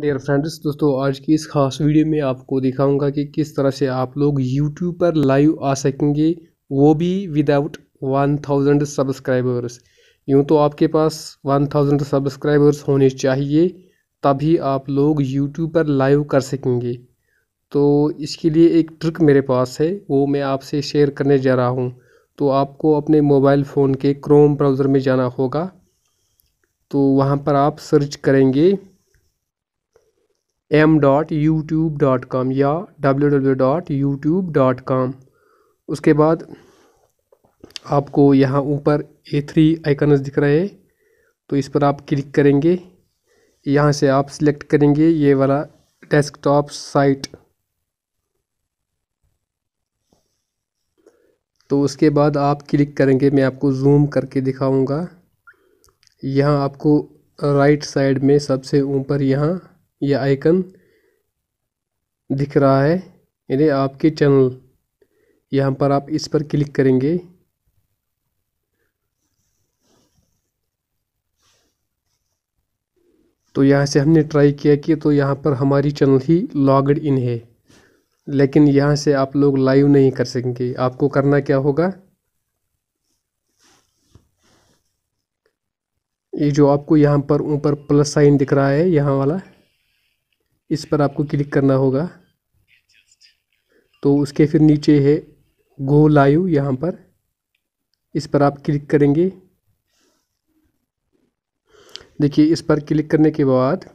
dear friends दोस्तों आज की इस खास वीडियो में आपको दिखाऊंगा कि किस तरह से आप लोग यूट्यूब पर लाइव आ सकेंगे वो भी विदाउट 1000 सब्सक्राइबर्स यूँ तो आपके पास 1000 सब्सक्राइबर्स होने चाहिए तभी आप लोग यूट्यूब पर लाइव कर सकेंगे तो इसके लिए एक ट्रिक मेरे पास है वो मैं आपसे शेयर करने जा रहा हूँ तो आपको अपने मोबाइल फ़ोन के क्रोम ब्राउज़र में जाना होगा तो वहाँ पर आप सर्च करेंगे M dot YouTube dot com या W W dot YouTube dot com उसके बाद आपको यहाँ ऊपर ए थ्री आइकनस दिख रहे हैं तो इस पर आप क्लिक करेंगे यहाँ से आप सिलेक्ट करेंगे ये वाला डेस्कटॉप साइट तो उसके बाद आप क्लिक करेंगे मैं आपको जूम करके दिखाऊंगा यहाँ आपको राइट साइड में सबसे ऊपर यहाँ यह आइकन दिख रहा है यानी आपके चैनल यहाँ पर आप इस पर क्लिक करेंगे तो यहाँ से हमने ट्राई किया कि तो यहाँ पर हमारी चैनल ही लॉगड इन है लेकिन यहाँ से आप लोग लाइव नहीं कर सकेंगे आपको करना क्या होगा ये जो आपको यहाँ पर ऊपर प्लस साइन दिख रहा है यहाँ वाला इस पर आपको क्लिक करना होगा तो उसके फिर नीचे है गो लाइव यहाँ पर इस पर आप क्लिक करेंगे देखिए इस पर क्लिक करने के बाद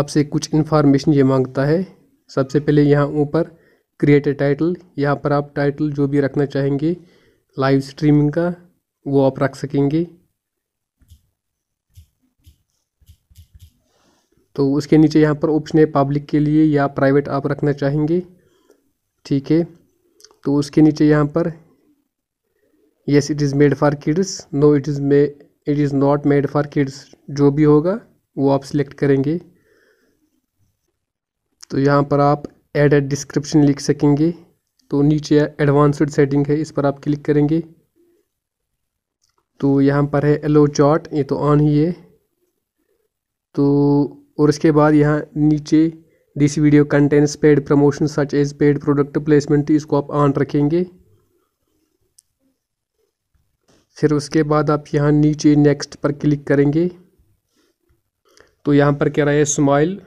आपसे कुछ इन्फॉर्मेशन ये मांगता है सबसे पहले यहाँ ऊपर क्रिएट ए टाइटल यहाँ पर आप टाइटल जो भी रखना चाहेंगे लाइव स्ट्रीमिंग का वो आप रख सकेंगे तो उसके नीचे यहाँ पर ऑप्शन है पब्लिक के लिए या प्राइवेट आप रखना चाहेंगे ठीक है तो उसके नीचे यहाँ पर yes it is made for kids no it is may it is not made for kids जो भी होगा वो आप सिलेक्ट करेंगे तो यहाँ पर आप एड एड डिस्क्रिप्शन लिख सकेंगे तो नीचे एडवांसड सेटिंग है इस पर आप क्लिक करेंगे तो यहाँ पर है एलो चार्ट ये तो ऑन ही है तो और उसके बाद यहाँ नीचे this video contents paid promotion such as paid product placement इसको आप ऑन रखेंगे फिर उसके बाद आप यहाँ नीचे नेक्स्ट पर क्लिक करेंगे तो यहाँ पर कह रहा है smile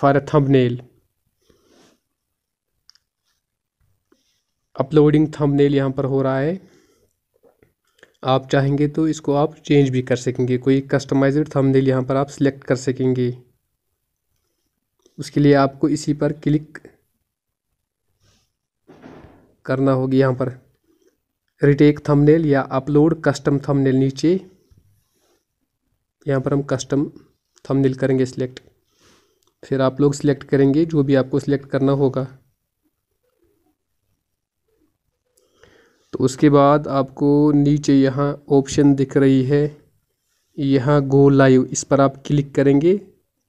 for a thumbnail uploading thumbnail यहाँ पर हो रहा है आप चाहेंगे तो इसको आप चेंज भी कर सकेंगे कोई कस्टमाइज्ड थंबनेल यहाँ पर आप सिलेक्ट कर सकेंगे उसके लिए आपको इसी पर क्लिक करना होगी यहाँ पर रिटेक थंबनेल या अपलोड कस्टम थंबनेल नीचे यहाँ पर हम कस्टम थंबनेल करेंगे सिलेक्ट फिर आप लोग सिलेक्ट करेंगे जो भी आपको सिलेक्ट करना होगा तो उसके बाद आपको नीचे यहाँ ऑप्शन दिख रही है यहाँ गो लाइव इस पर आप क्लिक करेंगे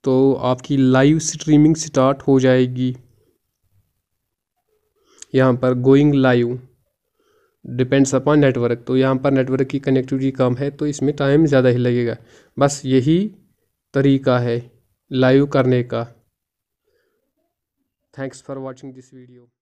तो आपकी लाइव स्ट्रीमिंग स्टार्ट हो जाएगी यहाँ पर going live depends upon network तो यहाँ पर नेटवर्क की कनेक्टिविटी कम है तो इसमें टाइम ज़्यादा ही लगेगा बस यही तरीका है लाइव करने का thanks for watching this video